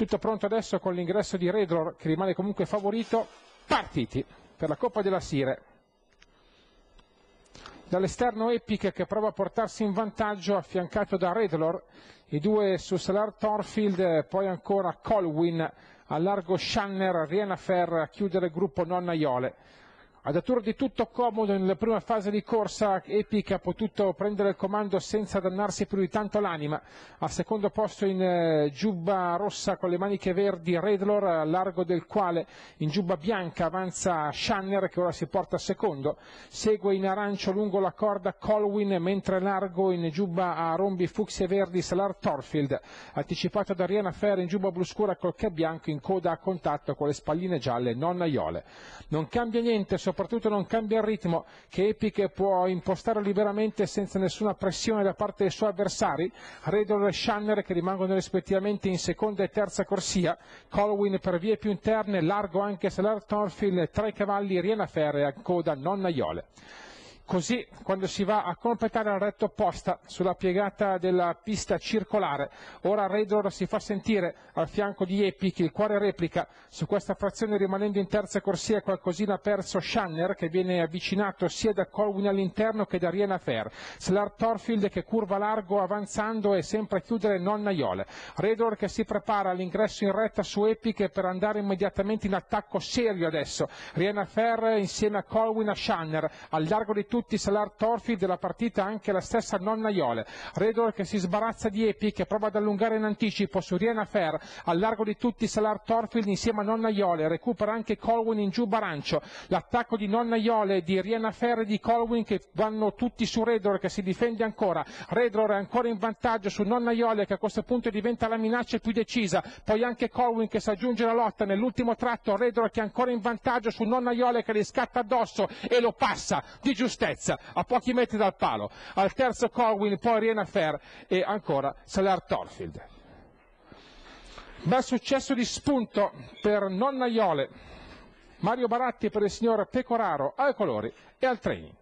Tutto pronto adesso con l'ingresso di Redlor che rimane comunque favorito. Partiti per la Coppa della Sire. Dall'esterno Epic che prova a portarsi in vantaggio, affiancato da Redlor, i due su Salar Thorfield, poi ancora Colwyn a largo Shanner, Riena a chiudere il gruppo Nonna Iole. Ad dato di tutto comodo nella prima fase di corsa Epic ha potuto prendere il comando senza dannarsi più di tanto l'anima. Al secondo posto in eh, giubba rossa con le maniche verdi Redlor, a largo del quale in giubba bianca avanza Shanner che ora si porta a secondo. Segue in arancio lungo la corda Colwin, mentre largo in giubba a rombi fucsia verdi Salar Thorfield, Anticipato da Rihanna Fair in giubba blu scura col che bianco in coda a contatto con le spalline gialle Nonna Iole. Non cambia niente, soprattutto non cambia il ritmo che Epic può impostare liberamente senza nessuna pressione da parte dei suoi avversari, Redor e Shanner che rimangono rispettivamente in seconda e terza corsia, Colwyn per vie più interne, largo anche Salar Thorfinn, tre cavalli, Riena Ferre coda, non Naiole. Così, quando si va a completare la retta opposta sulla piegata della pista circolare, ora Redor si fa sentire al fianco di Epic, il cuore replica, su questa frazione rimanendo in terza corsia qualcosina ha perso Shanner che viene avvicinato sia da Colwyn all'interno che da Riena Fair, Slar Thorfield che curva largo avanzando e sempre a chiudere Nonna Iole, Redor che si prepara all'ingresso in retta su Epic per andare immediatamente in attacco serio adesso, Riena Fair insieme a Colwyn a Shanner, al largo di tutti tutti salar torfi della partita anche la stessa nonna Iole. Redor che si sbarazza di Epi, che prova ad allungare in anticipo su Riena Fer, al largo di tutti salar torfi insieme a nonna Iole, recupera anche Colwin in giù Barancio. L'attacco di nonna Iole, di Riena Fer e di Colwin che vanno tutti su Redor che si difende ancora. Redor è ancora in vantaggio su nonna Iole che a questo punto diventa la minaccia più decisa. Poi anche Colwin che si aggiunge alla lotta nell'ultimo tratto. Redor che è ancora in vantaggio su nonna Iole che gli scatta addosso e lo passa di giustizia altezza, a pochi metri dal palo, al terzo Corwin, poi Riena Fer e ancora Salar Torfield. Bel successo di spunto per Nonna Iole, Mario Baratti e per il signor Pecoraro ai colori e al training.